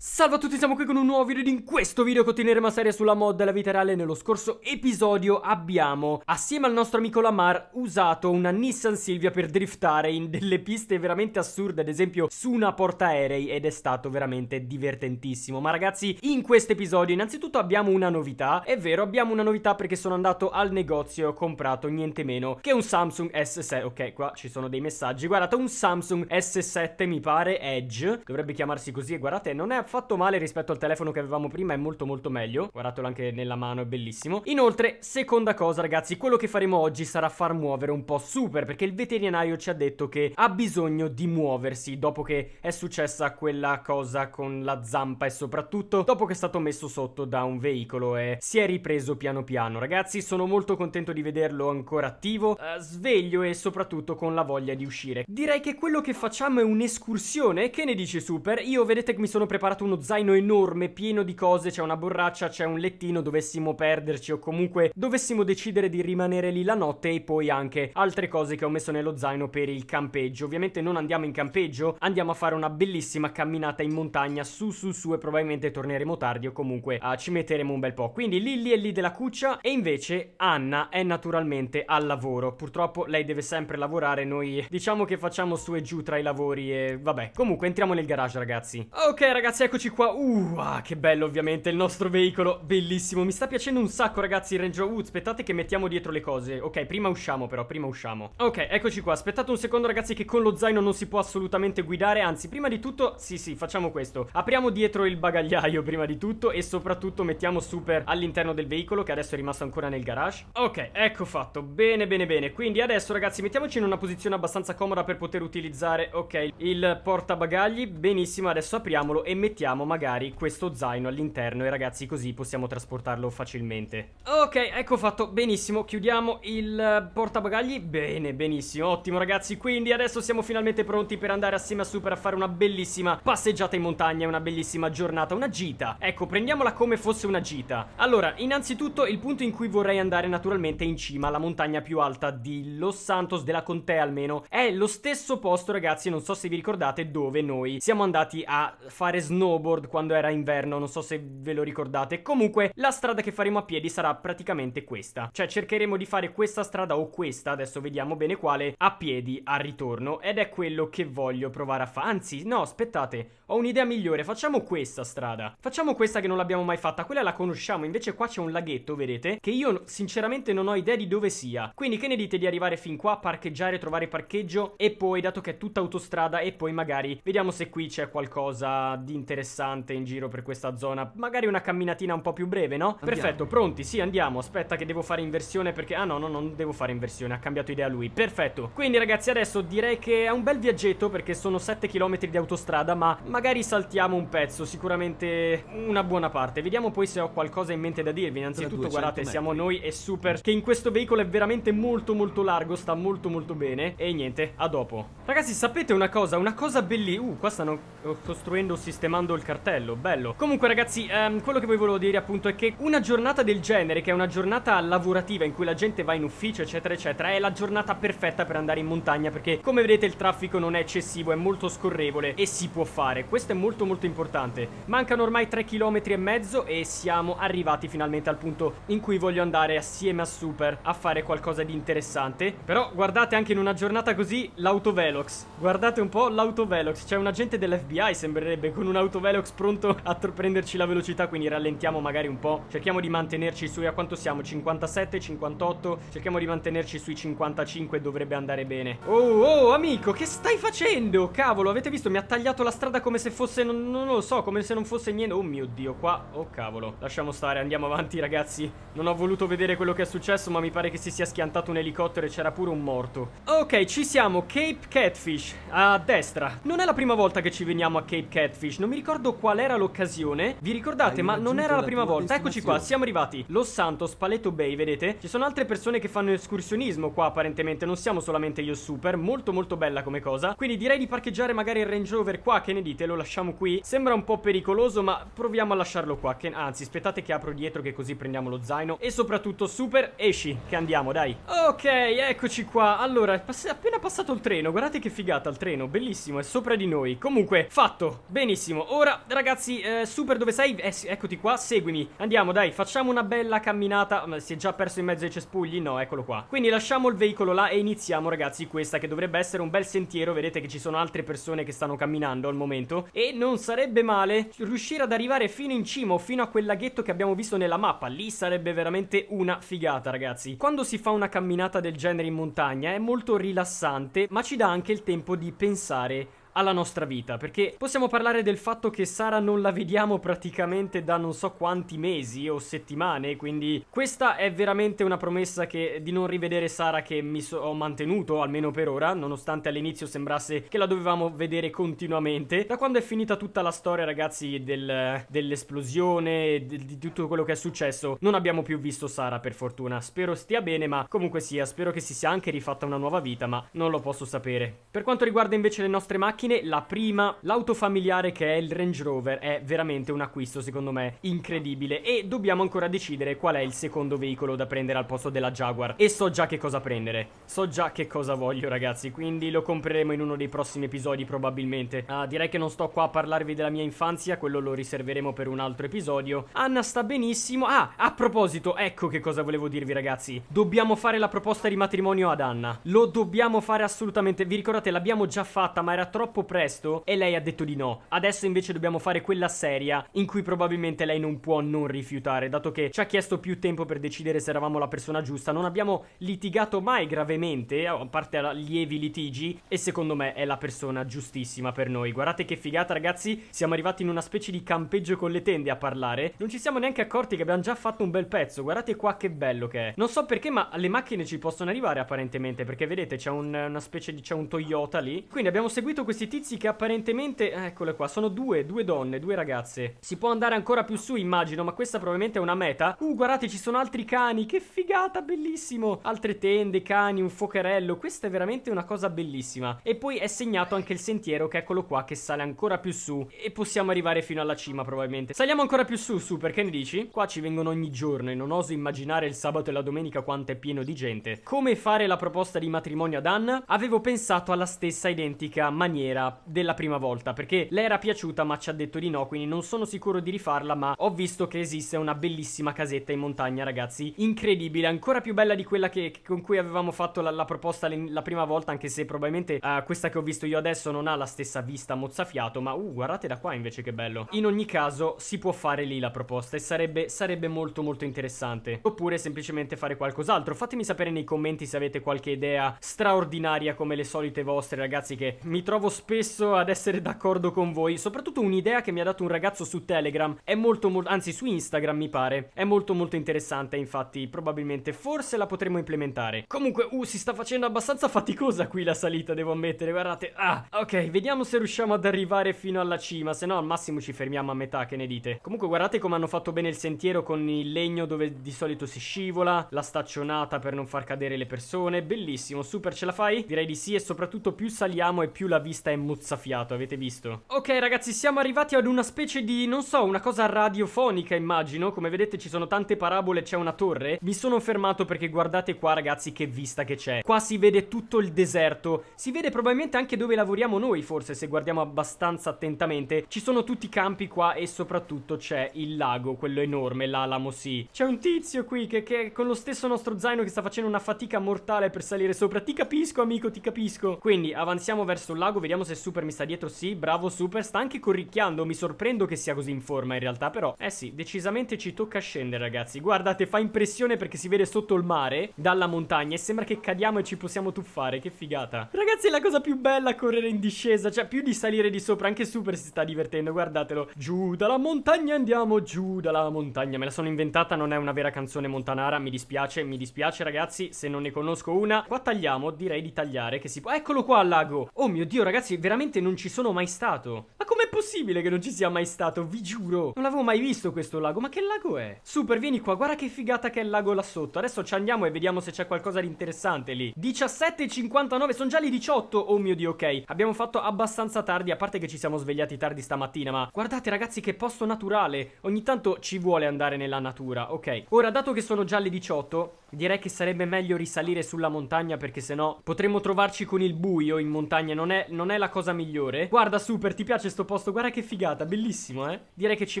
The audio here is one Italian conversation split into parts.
Salve a tutti, siamo qui con un nuovo video ed in questo video continueremo a serie sulla mod della vita reale. Nello scorso episodio abbiamo, assieme al nostro amico Lamar, usato una Nissan Silvia per driftare in delle piste veramente assurde, ad esempio su una portaerei ed è stato veramente divertentissimo. Ma ragazzi, in questo episodio innanzitutto abbiamo una novità, è vero, abbiamo una novità perché sono andato al negozio e ho comprato niente meno che un Samsung S7, ok qua ci sono dei messaggi, guardate un Samsung S7 mi pare, Edge, dovrebbe chiamarsi così e guardate non è affatto male rispetto al telefono che avevamo prima, è molto molto meglio. Guardatelo anche nella mano, è bellissimo. Inoltre, seconda cosa ragazzi, quello che faremo oggi sarà far muovere un po' Super, perché il veterinario ci ha detto che ha bisogno di muoversi dopo che è successa quella cosa con la zampa e soprattutto dopo che è stato messo sotto da un veicolo e si è ripreso piano piano. Ragazzi, sono molto contento di vederlo ancora attivo, eh, sveglio e soprattutto con la voglia di uscire. Direi che quello che facciamo è un'escursione, che ne dice Super? Io vedete che mi sono preparato portato uno zaino enorme pieno di cose, c'è una borraccia, c'è un lettino, dovessimo perderci o comunque dovessimo decidere di rimanere lì la notte e poi anche altre cose che ho messo nello zaino per il campeggio. Ovviamente non andiamo in campeggio, andiamo a fare una bellissima camminata in montagna su su su e probabilmente torneremo tardi o comunque ah, ci metteremo un bel po'. Quindi Lilly è lì della cuccia e invece Anna è naturalmente al lavoro. Purtroppo lei deve sempre lavorare, noi diciamo che facciamo su e giù tra i lavori e vabbè. Comunque entriamo nel garage ragazzi. Ok ragazzi, eccoci qua. Uh, ah, che bello ovviamente il nostro veicolo, bellissimo. Mi sta piacendo un sacco ragazzi il Range Rover. Uh, aspettate che mettiamo dietro le cose. Ok, prima usciamo però, prima usciamo. Ok, eccoci qua. Aspettate un secondo ragazzi che con lo zaino non si può assolutamente guidare. Anzi, prima di tutto, sì sì, facciamo questo. Apriamo dietro il bagagliaio prima di tutto e soprattutto mettiamo Super all'interno del veicolo che adesso è rimasto ancora nel garage. Ok, ecco fatto. Bene, bene, bene. Quindi adesso ragazzi mettiamoci in una posizione abbastanza comoda per poter utilizzare, ok, il portabagagli. Benissimo, adesso apriamolo e mettiamo mettiamo magari questo zaino all'interno e ragazzi così possiamo trasportarlo facilmente. Ok, ecco fatto, benissimo, chiudiamo il eh, portabagagli, bene, benissimo, ottimo ragazzi, quindi adesso siamo finalmente pronti per andare assieme a Super a fare una bellissima passeggiata in montagna, una bellissima giornata, una gita. Ecco, prendiamola come fosse una gita. Allora, innanzitutto il punto in cui vorrei andare naturalmente è in cima, alla montagna più alta di Los Santos, della contea almeno, è lo stesso posto ragazzi, non so se vi ricordate, dove noi siamo andati a fare snow snowboard quando era inverno, non so se ve lo ricordate. Comunque la strada che faremo a piedi sarà praticamente questa. Cioè cercheremo di fare questa strada o questa, adesso vediamo bene quale, a piedi al ritorno. Ed è quello che voglio provare a fare. Anzi, no, aspettate, ho un'idea migliore. Facciamo questa strada. Facciamo questa che non l'abbiamo mai fatta, quella la conosciamo. Invece qua c'è un laghetto, vedete? Che io sinceramente non ho idea di dove sia. Quindi che ne dite di arrivare fin qua, parcheggiare, trovare parcheggio e poi, dato che è tutta autostrada, e poi magari vediamo se qui c'è qualcosa di interessante interessante in giro per questa zona. Magari una camminatina un po' più breve, no? Andiamo. Perfetto, pronti? Sì, andiamo. Aspetta che devo fare inversione perché... Ah no, no, non devo fare inversione. Ha cambiato idea lui. Perfetto. Quindi ragazzi, adesso direi che è un bel viaggetto perché sono 7 km di autostrada, ma magari saltiamo un pezzo. Sicuramente una buona parte. Vediamo poi se ho qualcosa in mente da dirvi. Innanzitutto, guardate, metri. siamo noi e Super che in questo veicolo è veramente molto molto largo, sta molto molto bene. E niente, a dopo. Ragazzi, sapete una cosa? Una cosa bellissima... Uh, qua stanno costruendo, sistemando firmando il cartello, bello. Comunque ragazzi, ehm, quello che poi volevo dire appunto è che una giornata del genere, che è una giornata lavorativa in cui la gente va in ufficio eccetera eccetera, è la giornata perfetta per andare in montagna perché come vedete il traffico non è eccessivo, è molto scorrevole e si può fare. Questo è molto molto importante. Mancano ormai 3 km e mezzo e siamo arrivati finalmente al punto in cui voglio andare assieme a Super a fare qualcosa di interessante. Però guardate anche in una giornata così l'autovelox. Guardate un po' l'autovelox, c'è un agente dell'FBI sembrerebbe con un'autovelox autovelox pronto a prenderci la velocità, quindi rallentiamo magari un po'. Cerchiamo di mantenerci sui a quanto siamo? 57, 58. Cerchiamo di mantenerci sui 55, dovrebbe andare bene. Oh, oh, amico, che stai facendo? Cavolo, avete visto? Mi ha tagliato la strada come se fosse, non, non lo so, come se non fosse niente. Oh mio Dio, qua, oh cavolo. Lasciamo stare, andiamo avanti, ragazzi. Non ho voluto vedere quello che è successo, ma mi pare che si sia schiantato un elicottero e c'era pure un morto. Ok, ci siamo, Cape Catfish, a destra. Non è la prima volta che ci veniamo a Cape Catfish, non mi ricordo qual era l'occasione. Vi ricordate, ma non era la prima volta. Eccoci qua, siamo arrivati. Los Santos, Paletto Bay, vedete? Ci sono altre persone che fanno escursionismo qua, apparentemente. Non siamo solamente io super. Molto, molto bella come cosa. Quindi direi di parcheggiare magari il Range Rover qua. Che ne dite? Lo lasciamo qui? Sembra un po' pericoloso, ma proviamo a lasciarlo qua. Che... Anzi, aspettate che apro dietro, che così prendiamo lo zaino. E soprattutto, super, esci, che andiamo, dai. Ok, eccoci qua. Allora, è pass appena passato il treno. Guardate che figata il treno. Bellissimo, è sopra di noi. Comunque, fatto. Benissimo ora, ragazzi, eh, super dove sei? Eh, eccoti qua, seguimi Andiamo, dai, facciamo una bella camminata Si è già perso in mezzo ai cespugli? No, eccolo qua Quindi lasciamo il veicolo là e iniziamo, ragazzi, questa Che dovrebbe essere un bel sentiero Vedete che ci sono altre persone che stanno camminando al momento E non sarebbe male riuscire ad arrivare fino in cima O fino a quel laghetto che abbiamo visto nella mappa Lì sarebbe veramente una figata, ragazzi Quando si fa una camminata del genere in montagna È molto rilassante Ma ci dà anche il tempo di pensare alla nostra vita, perché possiamo parlare del fatto che Sara non la vediamo praticamente da non so quanti mesi o settimane, quindi questa è veramente una promessa che, di non rivedere Sara che mi so, ho mantenuto, almeno per ora, nonostante all'inizio sembrasse che la dovevamo vedere continuamente. Da quando è finita tutta la storia, ragazzi, del, dell'esplosione, di, di tutto quello che è successo, non abbiamo più visto Sara, per fortuna. Spero stia bene, ma comunque sia, spero che si sia anche rifatta una nuova vita, ma non lo posso sapere. Per quanto riguarda invece le nostre macchine, macchine. La prima, l'auto familiare che è il Range Rover, è veramente un acquisto secondo me incredibile e dobbiamo ancora decidere qual è il secondo veicolo da prendere al posto della Jaguar. E so già che cosa prendere, so già che cosa voglio ragazzi, quindi lo compreremo in uno dei prossimi episodi probabilmente. Ah, direi che non sto qua a parlarvi della mia infanzia, quello lo riserveremo per un altro episodio. Anna sta benissimo. Ah, a proposito, ecco che cosa volevo dirvi ragazzi. Dobbiamo fare la proposta di matrimonio ad Anna. Lo dobbiamo fare assolutamente. Vi ricordate, l'abbiamo già fatta, ma era troppo troppo presto e lei ha detto di no. Adesso invece dobbiamo fare quella seria in cui probabilmente lei non può non rifiutare, dato che ci ha chiesto più tempo per decidere se eravamo la persona giusta. Non abbiamo litigato mai gravemente, a parte lievi litigi, e secondo me è la persona giustissima per noi. Guardate che figata ragazzi, siamo arrivati in una specie di campeggio con le tende a parlare. Non ci siamo neanche accorti che abbiamo già fatto un bel pezzo, guardate qua che bello che è. Non so perché ma le macchine ci possono arrivare apparentemente, perché vedete c'è un, una specie di... c'è un Toyota lì. Quindi abbiamo seguito questo questi tizi che apparentemente... Eh, eccole qua, sono due, due donne, due ragazze. Si può andare ancora più su, immagino, ma questa probabilmente è una meta. Uh, guardate, ci sono altri cani, che figata, bellissimo. Altre tende, cani, un focherello. Questa è veramente una cosa bellissima. E poi è segnato anche il sentiero, che eccolo qua, che sale ancora più su. E possiamo arrivare fino alla cima, probabilmente. Saliamo ancora più su, su, perché ne dici? Qua ci vengono ogni giorno e non oso immaginare il sabato e la domenica quanto è pieno di gente. Come fare la proposta di matrimonio ad Anna? Avevo pensato alla stessa identica maniera maniera della prima volta perché le era piaciuta ma ci ha detto di no quindi non sono sicuro di rifarla ma ho visto che esiste una bellissima casetta in montagna ragazzi incredibile ancora più bella di quella che, che con cui avevamo fatto la, la proposta le, la prima volta anche se probabilmente uh, questa che ho visto io adesso non ha la stessa vista mozzafiato ma uh guardate da qua invece che bello in ogni caso si può fare lì la proposta e sarebbe, sarebbe molto molto interessante oppure semplicemente fare qualcos'altro fatemi sapere nei commenti se avete qualche idea straordinaria come le solite vostre ragazzi che mi trovo spesso ad essere d'accordo con voi, soprattutto un'idea che mi ha dato un ragazzo su Telegram, è molto, molto, anzi su Instagram mi pare, è molto molto interessante, infatti probabilmente forse la potremo implementare. Comunque, uh, si sta facendo abbastanza faticosa qui la salita, devo ammettere, guardate, ah, ok, vediamo se riusciamo ad arrivare fino alla cima, se no al massimo ci fermiamo a metà, che ne dite? Comunque guardate come hanno fatto bene il sentiero con il legno dove di solito si scivola, la staccionata per non far cadere le persone, bellissimo, super ce la fai? Direi di sì e soprattutto più saliamo e più la vista testa è muzzafiato, avete visto? Ok ragazzi, siamo arrivati ad una specie di, non so, una cosa radiofonica immagino. Come vedete ci sono tante parabole, c'è una torre. Mi sono fermato perché guardate qua ragazzi che vista che c'è. Qua si vede tutto il deserto. Si vede probabilmente anche dove lavoriamo noi forse, se guardiamo abbastanza attentamente. Ci sono tutti i campi qua e soprattutto c'è il lago, quello enorme, l'Alamo Sea. C'è un tizio qui che, che con lo stesso nostro zaino che sta facendo una fatica mortale per salire sopra. Ti capisco amico, ti capisco. Quindi avanziamo verso il lago, vediamo Vediamo se Super mi sta dietro, sì, bravo Super, sta anche corricchiando, mi sorprendo che sia così in forma in realtà, però, eh sì, decisamente ci tocca scendere ragazzi, guardate, fa impressione perché si vede sotto il mare, dalla montagna, e sembra che cadiamo e ci possiamo tuffare, che figata. Ragazzi, è la cosa più bella correre in discesa, cioè più di salire di sopra, anche Super si sta divertendo, guardatelo. Giù dalla montagna andiamo, giù dalla montagna, me la sono inventata, non è una vera canzone montanara, mi dispiace, mi dispiace ragazzi, se non ne conosco una. Qua tagliamo, direi di tagliare, che si può... Eccolo qua al lago! Oh mio Dio ragazzi, ragazzi, veramente non ci sono mai stato. Ma com'è possibile che non ci sia mai stato? Vi giuro. Non l'avevo mai visto questo lago. Ma che lago è? Super, vieni qua. Guarda che figata che è il lago là sotto. Adesso ci andiamo e vediamo se c'è qualcosa di interessante lì. 17.59. Sono già le 18. Oh mio Dio, ok. Abbiamo fatto abbastanza tardi. A parte che ci siamo svegliati tardi stamattina. Ma guardate, ragazzi, che posto naturale. Ogni tanto ci vuole andare nella natura. Ok. Ora, dato che sono già le 18, direi che sarebbe meglio risalire sulla montagna perché sennò potremmo trovarci con il buio in montagna. Non è, non è è la cosa migliore. Guarda, super, ti piace sto posto? Guarda che figata, bellissimo, eh? Direi che ci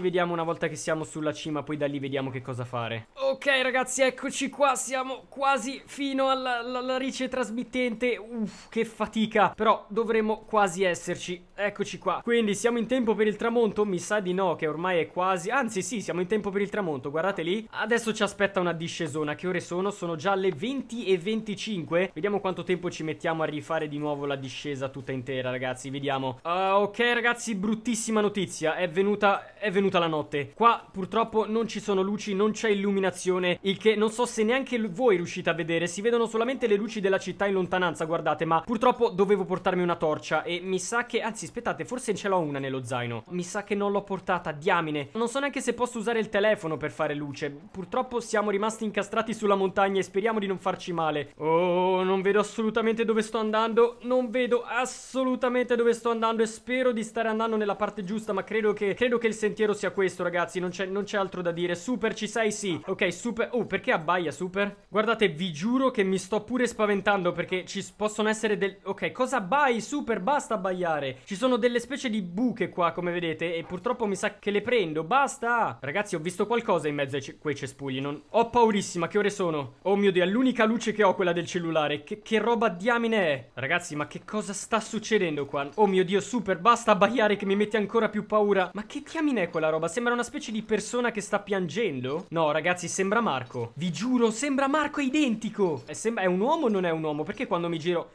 vediamo una volta che siamo sulla cima, poi da lì vediamo che cosa fare. Ok, ragazzi, eccoci qua, siamo quasi fino alla, alla, alla rice trasmittente. Uff, che fatica. Però dovremmo quasi esserci. Eccoci qua. Quindi siamo in tempo per il tramonto? Mi sa di no, che ormai è quasi... Anzi, sì, siamo in tempo per il tramonto, guardate lì. Adesso ci aspetta una discesona. Che ore sono? Sono già le 20 e 25. Vediamo quanto tempo ci mettiamo a rifare di nuovo la discesa tutta intera sera, ragazzi, vediamo. Uh, ok, ragazzi, bruttissima notizia. È venuta, è venuta la notte. Qua, purtroppo, non ci sono luci, non c'è illuminazione, il che non so se neanche voi riuscite a vedere. Si vedono solamente le luci della città in lontananza, guardate, ma purtroppo dovevo portarmi una torcia e mi sa che... Anzi, aspettate, forse ce l'ho una nello zaino. Mi sa che non l'ho portata, diamine. Non so neanche se posso usare il telefono per fare luce. Purtroppo siamo rimasti incastrati sulla montagna e speriamo di non farci male. Oh, non vedo assolutamente dove sto andando. Non vedo assolutamente assolutamente dove sto andando e spero di stare andando nella parte giusta, ma credo che, credo che il sentiero sia questo, ragazzi, non c'è altro da dire. Super, ci sei? Sì. Ok, super. Oh, perché abbaia, super? Guardate, vi giuro che mi sto pure spaventando perché ci possono essere del... Ok, cosa abbai, super? Basta abbaiare. Ci sono delle specie di buche qua, come vedete, e purtroppo mi sa che le prendo. Basta! Ragazzi, ho visto qualcosa in mezzo a quei cespugli, non... Ho paurissima, che ore sono? Oh mio Dio, è l'unica luce che ho quella del cellulare. Che, che roba diamine è? Ragazzi, ma che cosa sta succedendo? succedendo qua? Oh mio dio, super, basta abbaiare che mi metti ancora più paura. Ma che diamine è quella roba? Sembra una specie di persona che sta piangendo? No, ragazzi, sembra Marco. Vi giuro, sembra Marco, è identico. È, eh, è un uomo o non è un uomo? Perché quando mi giro...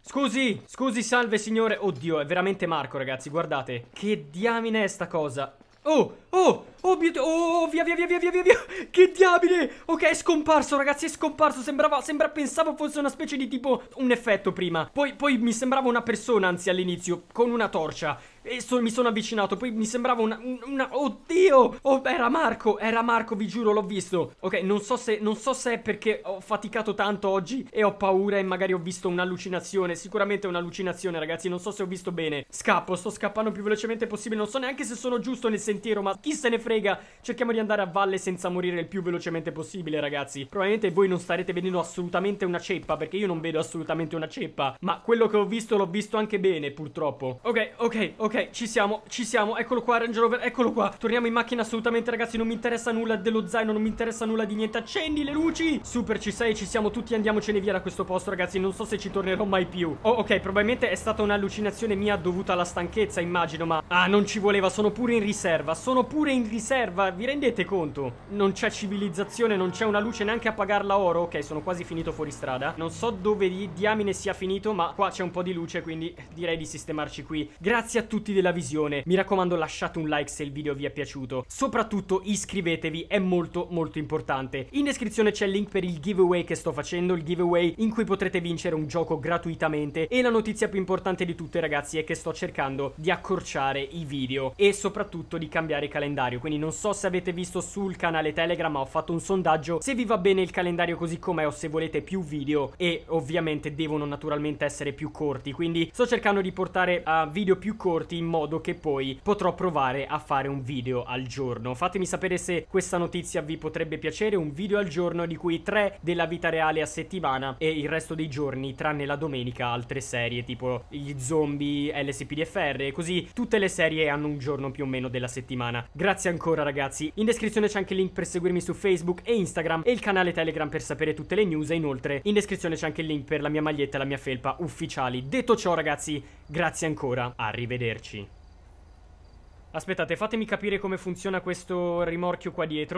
Scusi, scusi, salve signore. Oddio, è veramente Marco, ragazzi, guardate. Che diamine è sta cosa? Oh, oh, Oh mio dio, Oh, via, via, via, via, via, via. Che diabile. Ok, è scomparso, ragazzi. È scomparso. Sembrava, sembra, pensavo fosse una specie di tipo un effetto prima. Poi, poi mi sembrava una persona, anzi, all'inizio, con una torcia. E so, mi sono avvicinato. Poi mi sembrava una, una. Oddio. Oh, era Marco. Era Marco, vi giuro, l'ho visto. Ok, non so, se, non so se è perché ho faticato tanto oggi e ho paura e magari ho visto un'allucinazione. Sicuramente è un'allucinazione, ragazzi. Non so se ho visto bene. Scappo, sto scappando più velocemente possibile. Non so neanche se sono giusto nel sentiero, ma chi se ne frega frega, cerchiamo di andare a valle senza morire il più velocemente possibile, ragazzi. Probabilmente voi non starete vedendo assolutamente una ceppa, perché io non vedo assolutamente una ceppa, ma quello che ho visto l'ho visto anche bene, purtroppo. Ok, ok, ok, ci siamo, ci siamo, eccolo qua, Range Rover, eccolo qua. Torniamo in macchina assolutamente, ragazzi, non mi interessa nulla dello zaino, non mi interessa nulla di niente. Accendi le luci! Super, ci sei, ci siamo tutti, andiamocene via da questo posto, ragazzi, non so se ci tornerò mai più. Oh, ok, probabilmente è stata un'allucinazione mia dovuta alla stanchezza, immagino, ma... Ah, non ci voleva, sono pure in riserva, sono pure in riserva serva, vi rendete conto? Non c'è civilizzazione, non c'è una luce neanche a pagarla oro. Ok, sono quasi finito fuori strada. Non so dove di diamine sia finito, ma qua c'è un po' di luce, quindi direi di sistemarci qui. Grazie a tutti della visione. Mi raccomando, lasciate un like se il video vi è piaciuto. Soprattutto iscrivetevi, è molto molto importante. In descrizione c'è il link per il giveaway che sto facendo, il giveaway in cui potrete vincere un gioco gratuitamente. E la notizia più importante di tutte, ragazzi, è che sto cercando di accorciare i video e soprattutto di cambiare calendario quindi non so se avete visto sul canale Telegram, ma ho fatto un sondaggio se vi va bene il calendario così com'è o se volete più video e ovviamente devono naturalmente essere più corti, quindi sto cercando di portare a video più corti in modo che poi potrò provare a fare un video al giorno. Fatemi sapere se questa notizia vi potrebbe piacere, un video al giorno di cui tre della vita reale a settimana e il resto dei giorni, tranne la domenica, altre serie tipo gli zombie, LSPDFR e così tutte le serie hanno un giorno più o meno della settimana. Grazie ancora ancora ragazzi. In descrizione c'è anche il link per seguirmi su Facebook e Instagram e il canale Telegram per sapere tutte le news e inoltre in descrizione c'è anche il link per la mia maglietta e la mia felpa ufficiali. Detto ciò ragazzi, grazie ancora, arrivederci. Aspettate, fatemi capire come funziona questo rimorchio qua dietro.